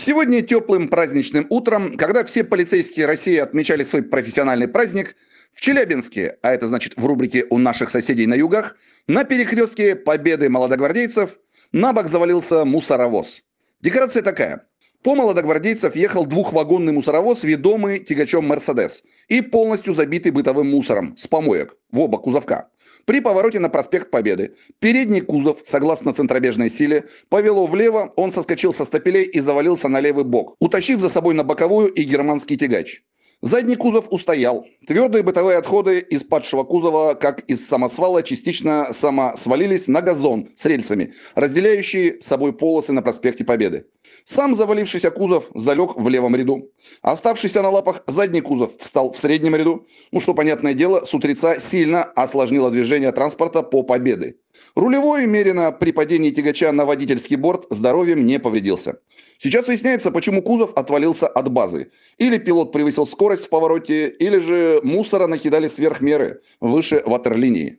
Сегодня теплым праздничным утром, когда все полицейские России отмечали свой профессиональный праздник, в Челябинске, а это значит в рубрике «У наших соседей на югах», на перекрестке Победы молодогвардейцев на бок завалился мусоровоз. Декорация такая. По молодогвардейцев ехал двухвагонный мусоровоз, ведомый тягачом «Мерседес» и полностью забитый бытовым мусором с помоек в оба кузовка. При повороте на проспект Победы передний кузов, согласно центробежной силе, повело влево, он соскочил со стапелей и завалился на левый бок, утащив за собой на боковую и германский тягач. Задний кузов устоял. Твердые бытовые отходы из падшего кузова, как из самосвала, частично самосвалились на газон с рельсами, разделяющие собой полосы на проспекте Победы. Сам завалившийся кузов залег в левом ряду. Оставшийся на лапах задний кузов встал в среднем ряду, ну что, понятное дело, с утреца сильно осложнило движение транспорта по Победы. Рулевой умеренно при падении тягача на водительский борт здоровьем не повредился. Сейчас выясняется, почему кузов отвалился от базы. Или пилот превысил скорость, скорость в повороте или же мусора накидали сверх меры выше ватерлинии.